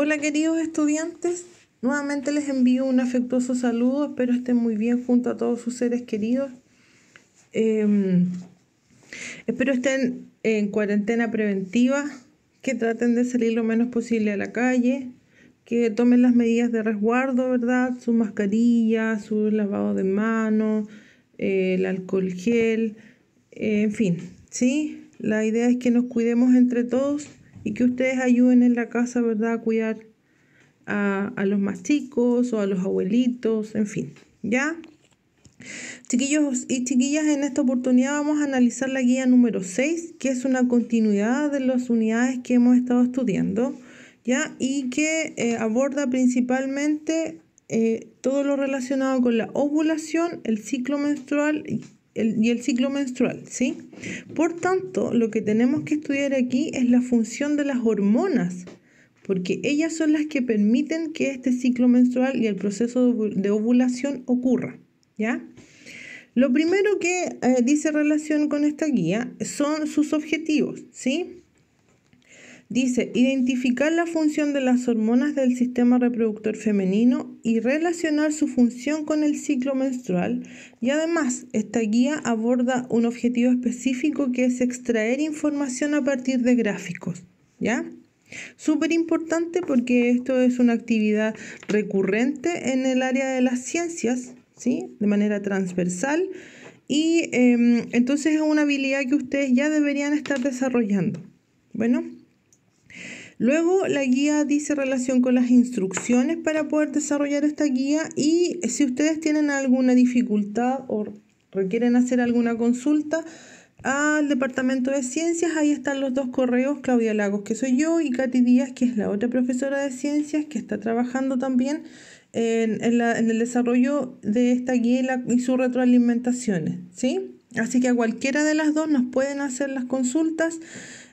Hola queridos estudiantes, nuevamente les envío un afectuoso saludo, espero estén muy bien junto a todos sus seres queridos. Em, espero estén en cuarentena preventiva, que traten de salir lo menos posible a la calle, que tomen las medidas de resguardo, ¿verdad? Su mascarilla, su lavado de manos, eh, el alcohol gel, eh, en fin, ¿sí? La idea es que nos cuidemos entre todos y que ustedes ayuden en la casa, ¿verdad? A cuidar a, los más chicos o a los abuelitos, en fin, ¿ya? Chiquillos y chiquillas, en esta oportunidad vamos a analizar la guía número 6, que es una continuidad de las unidades que hemos estado estudiando, ¿ya? Y que eh, aborda principalmente eh, todo lo relacionado con la ovulación, el ciclo menstrual y y el ciclo menstrual, ¿sí? Por tanto, lo que tenemos que estudiar aquí es la función de las hormonas, porque ellas son las que permiten que este ciclo menstrual y el proceso de ovulación ocurra, ¿ya? Lo primero que eh, dice relación con esta guía son sus objetivos, ¿sí? Dice, identificar la función de las hormonas del sistema reproductor femenino y relacionar su función con el ciclo menstrual. Y además, esta guía aborda un objetivo específico que es extraer información a partir de gráficos. ¿Ya? Súper importante porque esto es una actividad recurrente en el área de las ciencias, ¿sí? De manera transversal. Y em, entonces es una habilidad que ustedes ya deberían estar desarrollando. Bueno. Luego la guía dice relación con las instrucciones para poder desarrollar esta guía y si ustedes tienen alguna dificultad o requieren hacer alguna consulta al Departamento de Ciencias, ahí están los dos correos, Claudia Lagos, que soy yo, y Katy Díaz, que es la otra profesora de ciencias que está trabajando también en, el desarrollo de esta guía y, su sus retroalimentaciones, ¿sí? Así que a cualquiera de las dos nos pueden hacer las consultas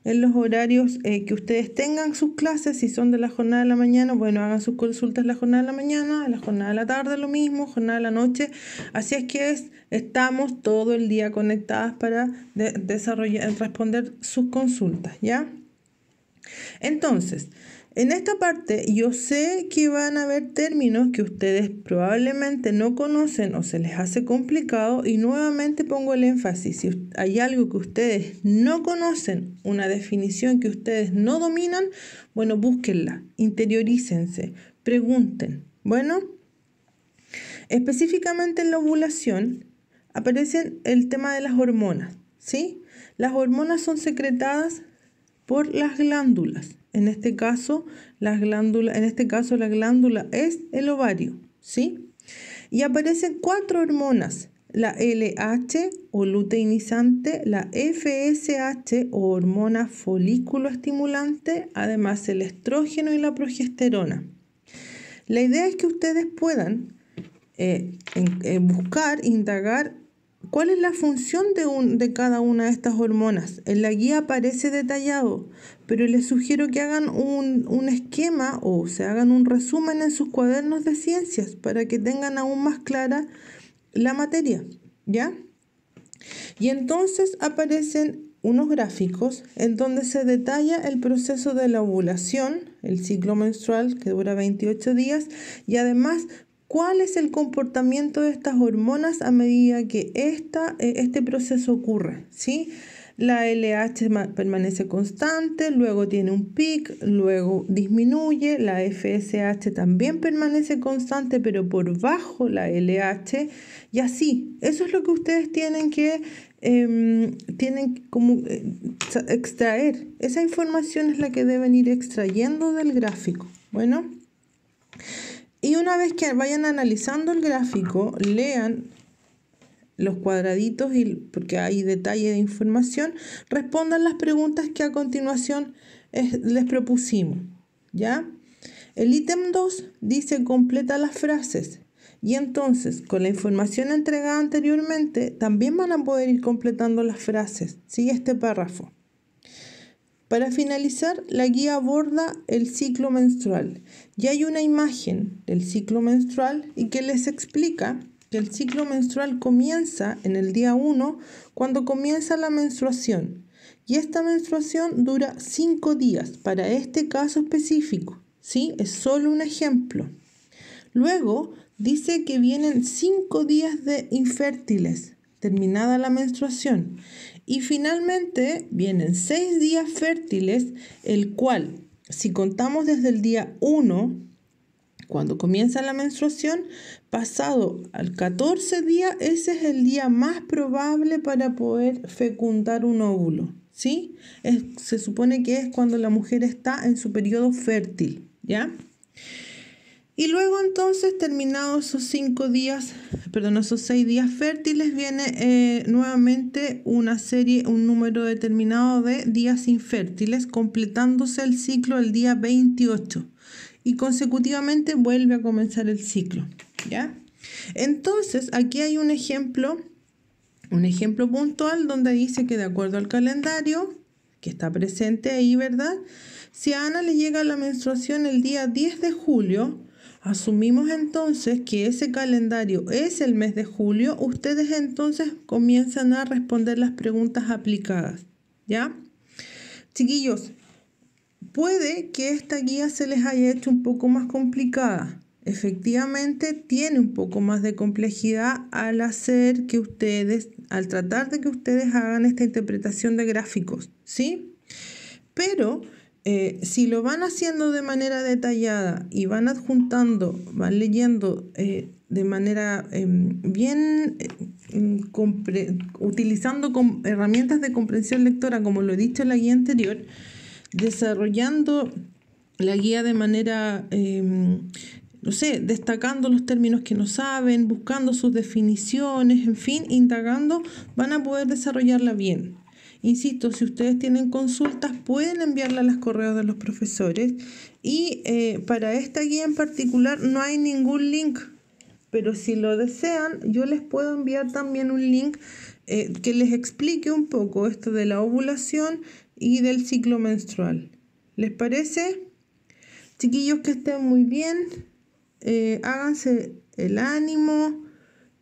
en los horarios eh, que ustedes tengan sus clases, si son de la jornada de la mañana, bueno, hagan sus consultas la jornada de la mañana, la jornada de la tarde lo mismo, jornada de la noche. Así es que estamos todo el día conectadas para desarrollar, responder sus consultas, ¿ya? Entonces, en esta parte yo sé que van a haber términos que ustedes probablemente no conocen o se les hace complicado y nuevamente pongo el énfasis. Si hay algo que ustedes no conocen, una definición que ustedes no dominan, bueno, búsquenla, interiorícense, pregunten. Bueno, específicamente en la ovulación aparece el tema de las hormonas, ¿sí? Las hormonas son secretadas por las glándulas. En este caso, las en este caso la glándula es el ovario, ¿sí? Y aparecen cuatro hormonas, la LH o luteinizante, la FSH o hormona folículo estimulante, además el estrógeno y la progesterona. La idea es que ustedes puedan eh, eh, buscar, indagar ¿Cuál es la función de, de, cada una de estas hormonas? En la guía aparece detallado, pero les sugiero que hagan un, esquema o se hagan un resumen en sus cuadernos de ciencias para que tengan aún más clara la materia, ¿ya? Y entonces aparecen unos gráficos en donde se detalla el proceso de la ovulación, el ciclo menstrual que dura 28 días, y además cuál es el comportamiento de estas hormonas a medida que esta, eh, este proceso ocurre, ¿sí? La LH permanece constante, luego tiene un pic, luego disminuye, la FSH también permanece constante, pero por bajo la LH, y así, eso es lo que ustedes tienen que em, tienen como eh, extraer. Esa información es la que deben ir extrayendo del gráfico. Bueno, y una vez que vayan analizando el gráfico, lean los cuadraditos y, porque hay detalle de información, respondan las preguntas que a continuación les propusimos. ¿Ya? El ítem 2 dice completa las frases. Y entonces, con la información entregada anteriormente, también van a poder ir completando las frases. Sigue este párrafo. Para finalizar, la guía aborda el ciclo menstrual Ya hay una imagen del ciclo menstrual y que les explica que el ciclo menstrual comienza en el día 1 cuando comienza la menstruación y esta menstruación dura 5 días para este caso específico. ¿sí? Es solo un ejemplo. Luego dice que vienen 5 días de infértiles terminada la menstruación y finalmente vienen seis días fértiles, el cual, si contamos desde el día 1, cuando comienza la menstruación, pasado al 14 día, ese es el día más probable para poder fecundar un óvulo. ¿sí? se supone que es cuando la mujer está en su periodo fértil, ¿ya? Y luego entonces, terminados esos cinco días, perdón, esos seis días fértiles, viene eh, nuevamente una serie, un número determinado de días infértiles, completándose el ciclo el día 28. Y consecutivamente vuelve a comenzar el ciclo, ¿ya? Entonces, aquí hay un ejemplo, un ejemplo puntual donde dice que de acuerdo al calendario, que está presente ahí, ¿verdad? Si a Ana le llega la menstruación el día 10 de julio, Asumimos entonces que ese calendario es el mes de julio, ustedes entonces comienzan a responder las preguntas aplicadas, ¿ya? Chiquillos, puede que esta guía se les haya hecho un poco más complicada. Efectivamente, tiene un poco más de complejidad al hacer que ustedes, al tratar de que ustedes hagan esta interpretación de gráficos, ¿sí? Pero eh, si lo van haciendo de manera detallada y van adjuntando, van leyendo eh, de manera em, bien, em, em, utilizando herramientas de comprensión lectora, como lo he dicho en la guía anterior, desarrollando la guía de manera, no sé, destacando los términos que no saben, buscando sus definiciones, en fin, indagando, van a poder desarrollarla bien. Insisto, si ustedes tienen consultas, pueden enviarla a los correos de los profesores. Y eh, para esta guía en particular no hay ningún link, pero si lo desean, yo les puedo enviar también un link eh, que les explique un poco esto de la ovulación y del ciclo menstrual. ¿Les parece? Chiquillos, que estén muy bien. Eh, háganse el ánimo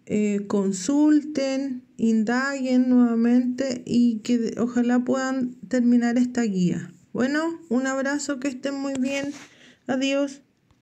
eh, consulten, indaguen nuevamente y que ojalá puedan terminar esta guía. Bueno, un abrazo, que estén muy bien. Adiós.